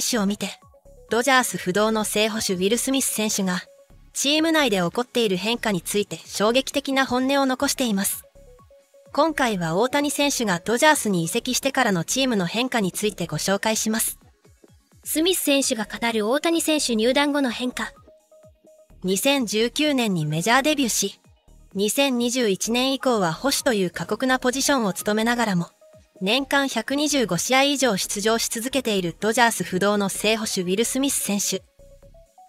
選手を見て、ドジャース不動の正捕手ウィル・スミス選手が、チーム内で起こっている変化について衝撃的な本音を残しています。今回は大谷選手がドジャースに移籍してからのチームの変化についてご紹介します。スミス選手が語る大谷選手入団後の変化。2019年にメジャーデビューし、2021年以降は保守という過酷なポジションを務めながらも、年間125試合以上出場し続けているドジャース不動の正捕手ウィル・スミス選手。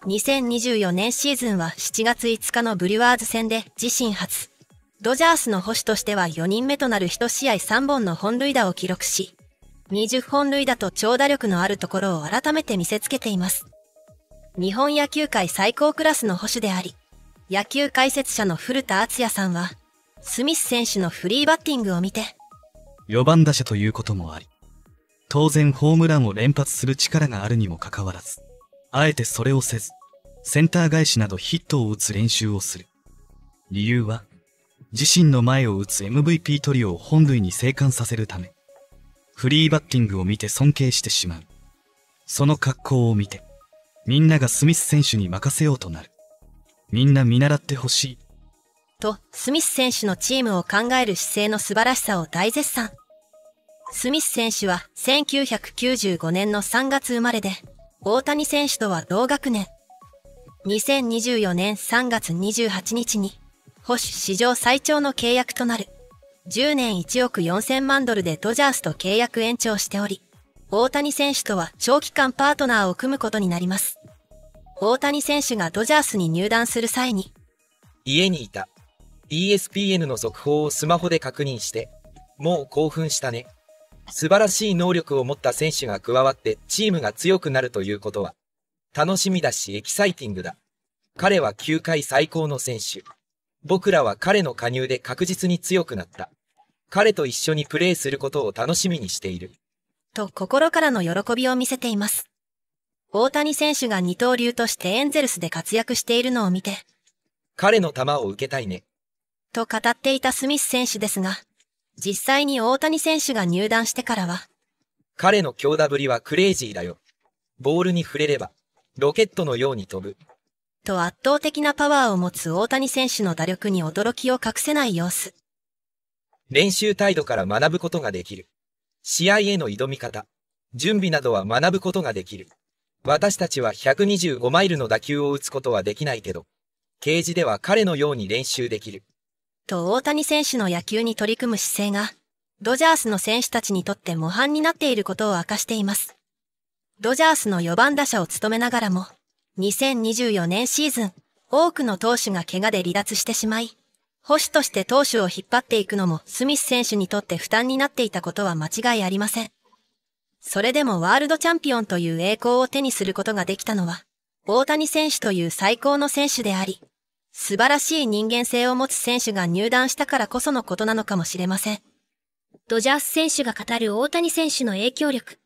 2024年シーズンは7月5日のブリュワーズ戦で自身初。ドジャースの捕手としては4人目となる1試合3本の本塁打を記録し、20本塁打と長打力のあるところを改めて見せつけています。日本野球界最高クラスの捕手であり、野球解説者の古田敦也さんは、スミス選手のフリーバッティングを見て、4番打者ということもあり、当然ホームランを連発する力があるにもかかわらず、あえてそれをせず、センター返しなどヒットを打つ練習をする。理由は、自身の前を打つ MVP トリオを本塁に生還させるため、フリーバッティングを見て尊敬してしまう。その格好を見て、みんながスミス選手に任せようとなる。みんな見習ってほしい。と、スミス選手のチームを考える姿勢の素晴らしさを大絶賛。スミス選手は1995年の3月生まれで、大谷選手とは同学年。2024年3月28日に、保守史上最長の契約となる。10年1億4000万ドルでドジャースと契約延長しており、大谷選手とは長期間パートナーを組むことになります。大谷選手がドジャースに入団する際に、家にいた。ESPN の続報をスマホで確認して、もう興奮したね。素晴らしい能力を持った選手が加わってチームが強くなるということは、楽しみだしエキサイティングだ。彼は球界最高の選手。僕らは彼の加入で確実に強くなった。彼と一緒にプレーすることを楽しみにしている。と心からの喜びを見せています。大谷選手が二刀流としてエンゼルスで活躍しているのを見て、彼の球を受けたいね。と語っていたスミス選手ですが、実際に大谷選手が入団してからは。彼の強打ぶりはクレイジーだよ。ボールに触れれば、ロケットのように飛ぶ。と圧倒的なパワーを持つ大谷選手の打力に驚きを隠せない様子。練習態度から学ぶことができる。試合への挑み方、準備などは学ぶことができる。私たちは125マイルの打球を打つことはできないけど、ケージでは彼のように練習できる。と大谷選手の野球に取り組む姿勢が、ドジャースの選手たちにとって模範になっていることを明かしています。ドジャースの4番打者を務めながらも、2024年シーズン、多くの投手が怪我で離脱してしまい、保守として投手を引っ張っていくのもスミス選手にとって負担になっていたことは間違いありません。それでもワールドチャンピオンという栄光を手にすることができたのは、大谷選手という最高の選手であり、素晴らしい人間性を持つ選手が入団したからこそのことなのかもしれません。ドジャース選手が語る大谷選手の影響力。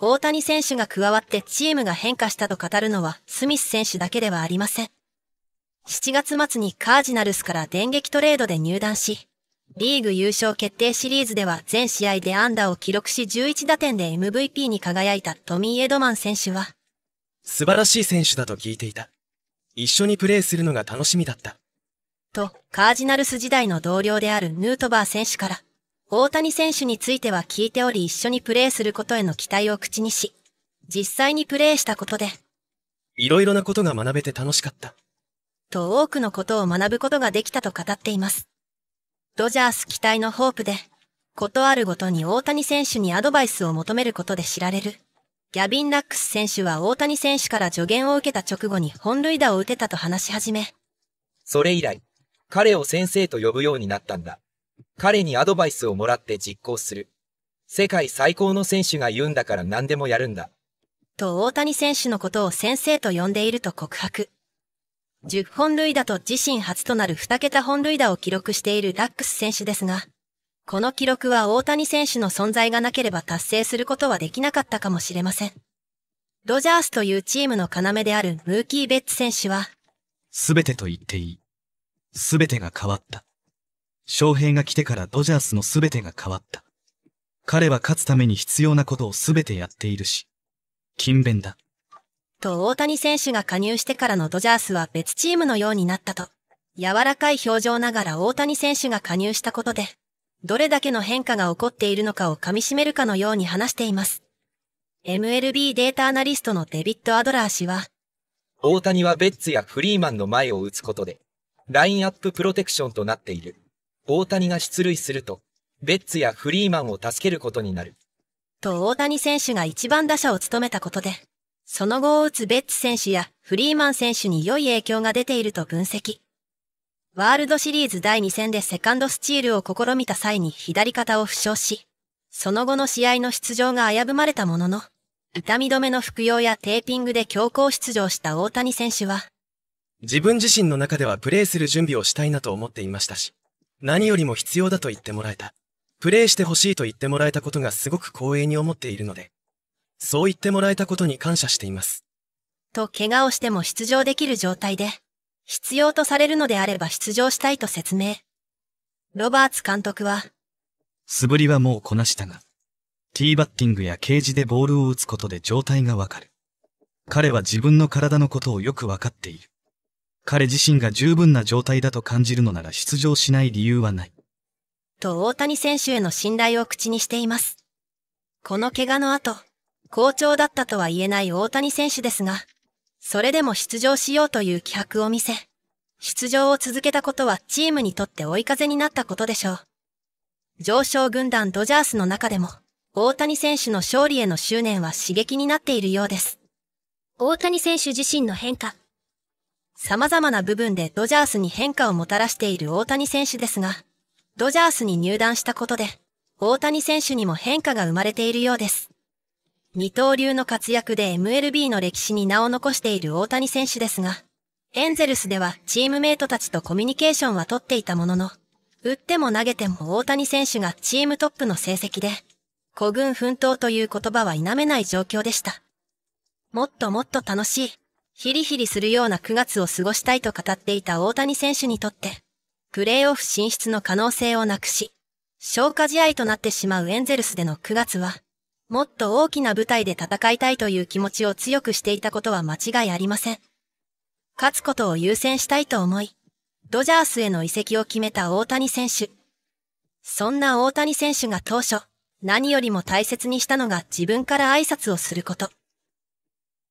大谷選手が加わってチームが変化したと語るのはスミス選手だけではありません。7月末にカージナルスから電撃トレードで入団し、リーグ優勝決定シリーズでは全試合でアンダーを記録し11打点で MVP に輝いたトミー・エドマン選手は、素晴らしい選手だと聞いていた。一緒にプレーするのが楽しみだった。と、カージナルス時代の同僚であるヌートバー選手から、大谷選手については聞いており一緒にプレーすることへの期待を口にし、実際にプレーしたことで、いろいろなことが学べて楽しかった。と多くのことを学ぶことができたと語っています。ドジャース期待のホープで、ことあるごとに大谷選手にアドバイスを求めることで知られる、ギャビン・ラックス選手は大谷選手から助言を受けた直後に本塁打を打てたと話し始め。それ以来、彼を先生と呼ぶようになったんだ。彼にアドバイスをもらって実行する。世界最高の選手が言うんだから何でもやるんだ。と大谷選手のことを先生と呼んでいると告白。10本塁打と自身初となる2桁本塁打を記録しているラックス選手ですが、この記録は大谷選手の存在がなければ達成することはできなかったかもしれません。ドジャースというチームの要であるムーキー・ベッツ選手は、すべてと言っていい。すべてが変わった。翔平が来てからドジャースのすべてが変わった。彼は勝つために必要なことをすべてやっているし、勤勉だ。と大谷選手が加入してからのドジャースは別チームのようになったと、柔らかい表情ながら大谷選手が加入したことで、どれだけの変化が起こっているのかを噛み締めるかのように話しています。MLB データアナリストのデビッド・アドラー氏は、大谷はベッツやフリーマンの前を打つことで、ラインアッププロテクションとなっている。大谷が出塁すると、ベッツやフリーマンを助けることになる。と大谷選手が一番打者を務めたことで、その後を打つベッツ選手やフリーマン選手に良い影響が出ていると分析。ワールドシリーズ第2戦でセカンドスチールを試みた際に左肩を負傷し、その後の試合の出場が危ぶまれたものの、痛み止めの服用やテーピングで強行出場した大谷選手は、自分自身の中ではプレーする準備をしたいなと思っていましたし、何よりも必要だと言ってもらえた。プレーしてほしいと言ってもらえたことがすごく光栄に思っているので、そう言ってもらえたことに感謝しています。と怪我をしても出場できる状態で、必要とされるのであれば出場したいと説明。ロバーツ監督は、素振りはもうこなしたが、ティーバッティングやケージでボールを打つことで状態がわかる。彼は自分の体のことをよくわかっている。彼自身が十分な状態だと感じるのなら出場しない理由はない。と大谷選手への信頼を口にしています。この怪我の後、好調だったとは言えない大谷選手ですが、それでも出場しようという気迫を見せ、出場を続けたことはチームにとって追い風になったことでしょう。上昇軍団ドジャースの中でも、大谷選手の勝利への執念は刺激になっているようです。大谷選手自身の変化。様々な部分でドジャースに変化をもたらしている大谷選手ですが、ドジャースに入団したことで、大谷選手にも変化が生まれているようです。二刀流の活躍で MLB の歴史に名を残している大谷選手ですが、エンゼルスではチームメイトたちとコミュニケーションは取っていたものの、打っても投げても大谷選手がチームトップの成績で、古軍奮闘という言葉は否めない状況でした。もっともっと楽しい、ヒリヒリするような9月を過ごしたいと語っていた大谷選手にとって、プレーオフ進出の可能性をなくし、消化試合となってしまうエンゼルスでの9月は、もっと大きな舞台で戦いたいという気持ちを強くしていたことは間違いありません。勝つことを優先したいと思い、ドジャースへの移籍を決めた大谷選手。そんな大谷選手が当初、何よりも大切にしたのが自分から挨拶をすること。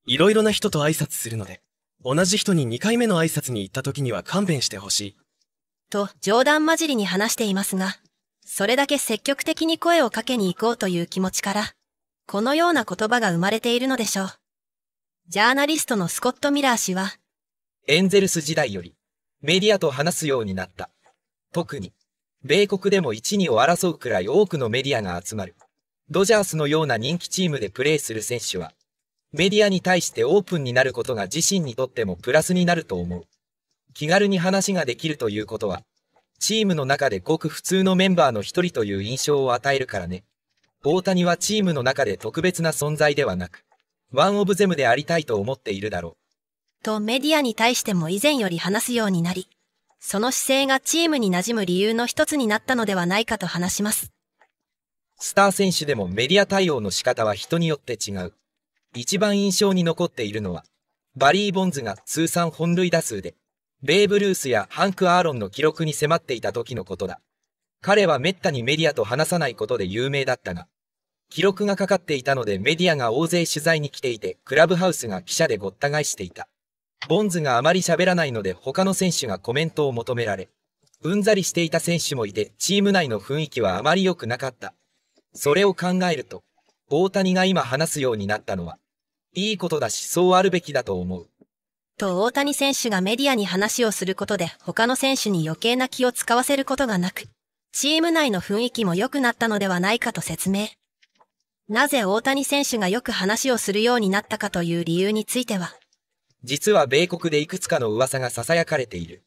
いろいろな人と挨拶するので、同じ人に2回目の挨拶に行った時には勘弁してほしい。と冗談交じりに話していますが、それだけ積極的に声をかけに行こうという気持ちから、このような言葉が生まれているのでしょう。ジャーナリストのスコット・ミラー氏は、エンゼルス時代よりメディアと話すようになった。特に、米国でも1、2を争うくらい多くのメディアが集まる。ドジャースのような人気チームでプレーする選手は、メディアに対してオープンになることが自身にとってもプラスになると思う。気軽に話ができるということは、チームの中でごく普通のメンバーの一人という印象を与えるからね。大谷はチームの中で特別な存在ではなく、ワンオブゼムでありたいと思っているだろう。とメディアに対しても以前より話すようになり、その姿勢がチームに馴染む理由の一つになったのではないかと話します。スター選手でもメディア対応の仕方は人によって違う。一番印象に残っているのは、バリー・ボンズが通算本塁打数で、ベーブ・ルースやハンク・アーロンの記録に迫っていた時のことだ。彼は滅多にメディアと話さないことで有名だったが、記録がかかっていたのでメディアが大勢取材に来ていて、クラブハウスが記者でごった返していた。ボンズがあまり喋らないので他の選手がコメントを求められ、うんざりしていた選手もいて、チーム内の雰囲気はあまり良くなかった。それを考えると、大谷が今話すようになったのは、いいことだしそうあるべきだと思う。と大谷選手がメディアに話をすることで他の選手に余計な気を使わせることがなく、チーム内の雰囲気も良くなったのではないかと説明。なぜ大谷選手がよく話をするようになったかという理由については、実は米国でいくつかの噂が囁かれている。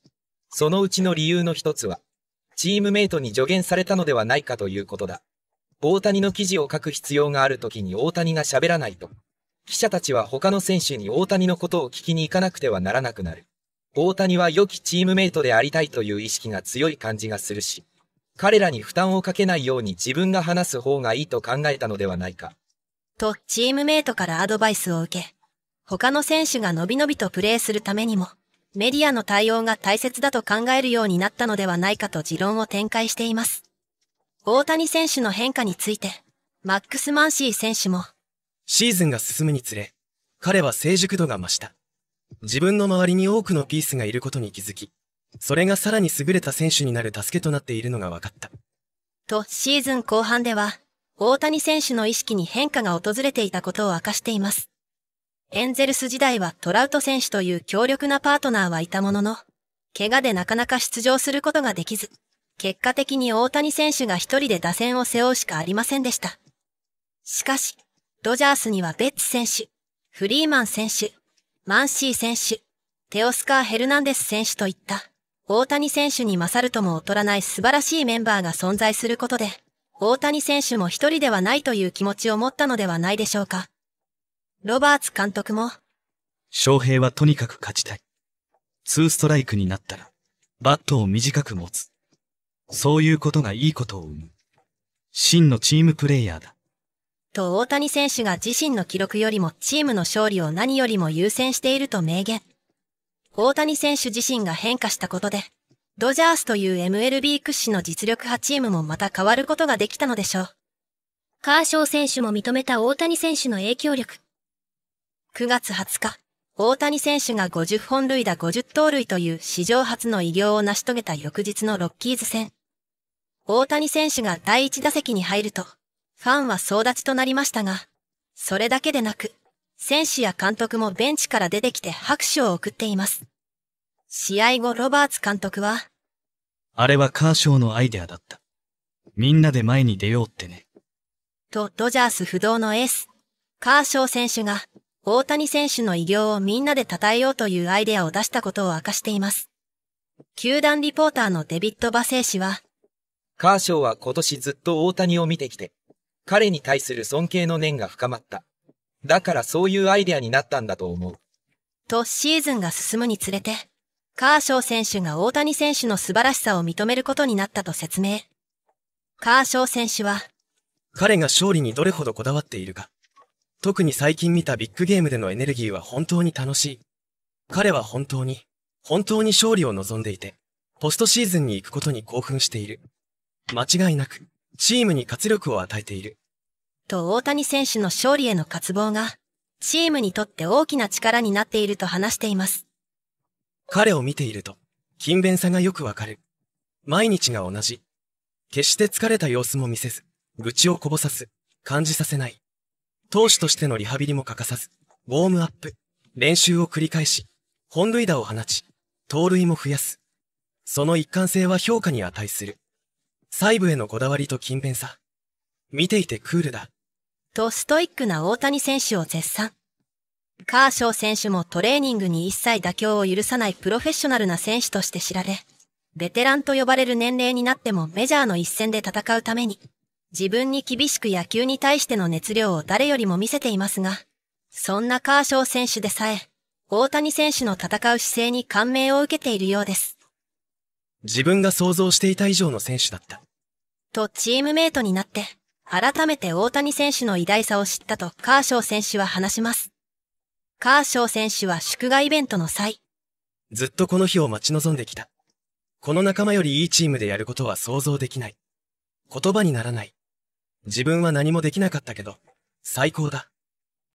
そのうちの理由の一つは、チームメイトに助言されたのではないかということだ。大谷の記事を書く必要がある時に大谷が喋らないと、記者たちは他の選手に大谷のことを聞きに行かなくてはならなくなる。大谷は良きチームメイトでありたいという意識が強い感じがするし、彼らに負担をかけないように自分が話す方がいいと考えたのではないか。と、チームメイトからアドバイスを受け、他の選手がのびのびとプレーするためにも、メディアの対応が大切だと考えるようになったのではないかと持論を展開しています。大谷選手の変化について、マックス・マンシー選手も、シーズンが進むにつれ、彼は成熟度が増した。自分の周りに多くのピースがいることに気づき、それがさらに優れた選手になる助けとなっているのが分かった。と、シーズン後半では、大谷選手の意識に変化が訪れていたことを明かしています。エンゼルス時代はトラウト選手という強力なパートナーはいたものの、怪我でなかなか出場することができず、結果的に大谷選手が一人で打線を背負うしかありませんでした。しかし、ドジャースにはベッツ選手、フリーマン選手、マンシー選手、テオスカー・ヘルナンデス選手といった大谷選手に勝るとも劣らない素晴らしいメンバーが存在することで、大谷選手も一人ではないという気持ちを持ったのではないでしょうか。ロバーツ監督も、翔平はとにかく勝ちたい。ツーストライクになったら、バットを短く持つ。そういうことがいいことを生む。真のチームプレイヤーだ。と大谷選手が自身の記録よりもチームの勝利を何よりも優先していると明言。大谷選手自身が変化したことで、ドジャースという MLB 屈指の実力派チームもまた変わることができたのでしょう。カーショー選手も認めた大谷選手の影響力。9月20日、大谷選手が50本塁打50盗塁という史上初の偉業を成し遂げた翌日のロッキーズ戦。大谷選手が第1打席に入ると、ファンは総立ちとなりましたが、それだけでなく、選手や監督もベンチから出てきて拍手を送っています。試合後、ロバーツ監督は、あれはカーショーのアイデアだった。みんなで前に出ようってね。と、ドジャース不動のエース、カーショー選手が、大谷選手の偉業をみんなで称えようというアイデアを出したことを明かしています。球団リポーターのデビッド・バセイ氏は、カーショーは今年ずっと大谷を見てきて、彼に対する尊敬の念が深まった。だからそういうアイデアになったんだと思う。とシーズンが進むにつれて、カーショー選手が大谷選手の素晴らしさを認めることになったと説明。カーショー選手は、彼が勝利にどれほどこだわっているか。特に最近見たビッグゲームでのエネルギーは本当に楽しい。彼は本当に、本当に勝利を望んでいて、ポストシーズンに行くことに興奮している。間違いなく、チームに活力を与えている。と大谷選手の勝利への渇望が、チームにとって大きな力になっていると話しています。彼を見ていると、勤勉さがよくわかる。毎日が同じ。決して疲れた様子も見せず、愚痴をこぼさず、感じさせない。投手としてのリハビリも欠かさず、ウォームアップ、練習を繰り返し、本塁打を放ち、盗塁も増やす。その一貫性は評価に値する。細部へのこだわりと勤勉さ。見ていてクールだ。とストイックな大谷選手を絶賛。カーショー選手もトレーニングに一切妥協を許さないプロフェッショナルな選手として知られ、ベテランと呼ばれる年齢になってもメジャーの一戦で戦うために、自分に厳しく野球に対しての熱量を誰よりも見せていますが、そんなカーショー選手でさえ、大谷選手の戦う姿勢に感銘を受けているようです。自分が想像していた以上の選手だった。とチームメイトになって、改めて大谷選手の偉大さを知ったとカーショー選手は話します。カーショー選手は祝賀イベントの際。ずっとこの日を待ち望んできた。この仲間よりいいチームでやることは想像できない。言葉にならない。自分は何もできなかったけど、最高だ。